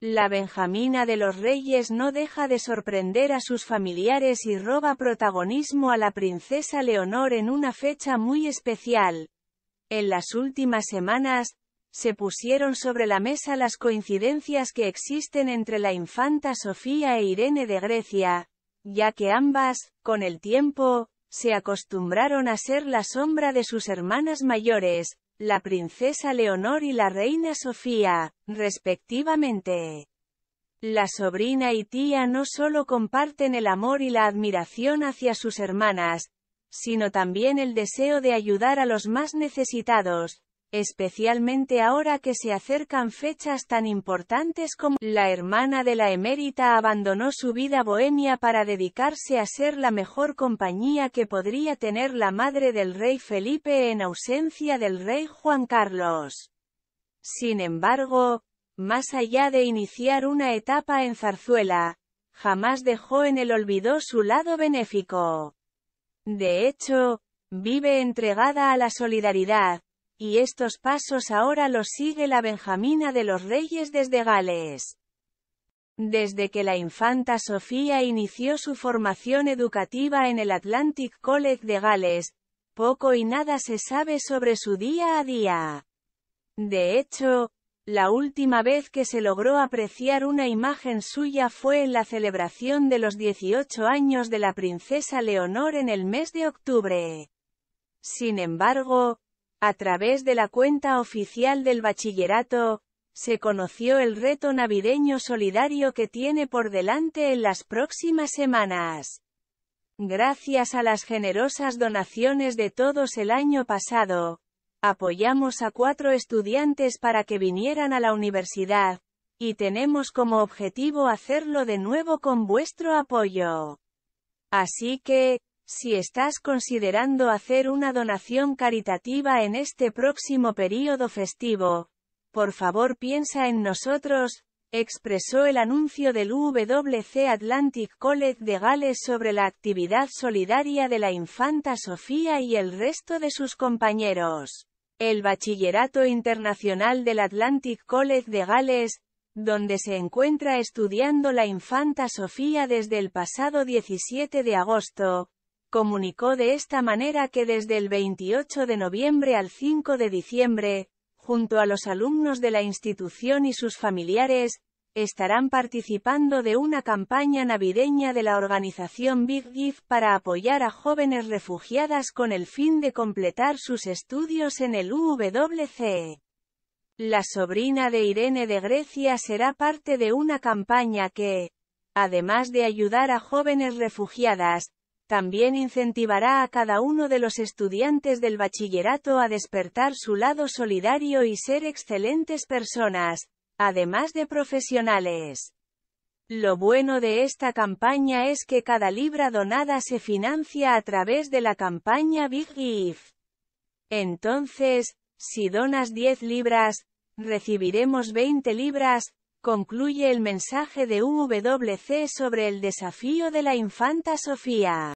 La Benjamina de los Reyes no deja de sorprender a sus familiares y roba protagonismo a la princesa Leonor en una fecha muy especial. En las últimas semanas, se pusieron sobre la mesa las coincidencias que existen entre la infanta Sofía e Irene de Grecia, ya que ambas, con el tiempo, se acostumbraron a ser la sombra de sus hermanas mayores, la princesa Leonor y la reina Sofía, respectivamente. La sobrina y tía no solo comparten el amor y la admiración hacia sus hermanas, sino también el deseo de ayudar a los más necesitados, especialmente ahora que se acercan fechas tan importantes como la hermana de la emérita abandonó su vida bohemia para dedicarse a ser la mejor compañía que podría tener la madre del rey Felipe en ausencia del rey Juan Carlos. Sin embargo, más allá de iniciar una etapa en Zarzuela, jamás dejó en el olvido su lado benéfico. De hecho, vive entregada a la solidaridad, y estos pasos ahora los sigue la Benjamina de los Reyes desde Gales. Desde que la infanta Sofía inició su formación educativa en el Atlantic College de Gales, poco y nada se sabe sobre su día a día. De hecho, la última vez que se logró apreciar una imagen suya fue en la celebración de los 18 años de la princesa Leonor en el mes de octubre. Sin embargo, a través de la cuenta oficial del bachillerato, se conoció el reto navideño solidario que tiene por delante en las próximas semanas. Gracias a las generosas donaciones de todos el año pasado, apoyamos a cuatro estudiantes para que vinieran a la universidad, y tenemos como objetivo hacerlo de nuevo con vuestro apoyo. Así que, si estás considerando hacer una donación caritativa en este próximo período festivo, por favor piensa en nosotros, expresó el anuncio del WC Atlantic College de Gales sobre la actividad solidaria de la infanta Sofía y el resto de sus compañeros. El Bachillerato Internacional del Atlantic College de Gales, donde se encuentra estudiando la infanta Sofía desde el pasado 17 de agosto, Comunicó de esta manera que desde el 28 de noviembre al 5 de diciembre, junto a los alumnos de la institución y sus familiares, estarán participando de una campaña navideña de la organización Big Give para apoyar a jóvenes refugiadas con el fin de completar sus estudios en el UWC. La sobrina de Irene de Grecia será parte de una campaña que, además de ayudar a jóvenes refugiadas, también incentivará a cada uno de los estudiantes del bachillerato a despertar su lado solidario y ser excelentes personas, además de profesionales. Lo bueno de esta campaña es que cada libra donada se financia a través de la campaña Big If. Entonces, si donas 10 libras, recibiremos 20 libras, concluye el mensaje de UWC sobre el desafío de la infanta Sofía.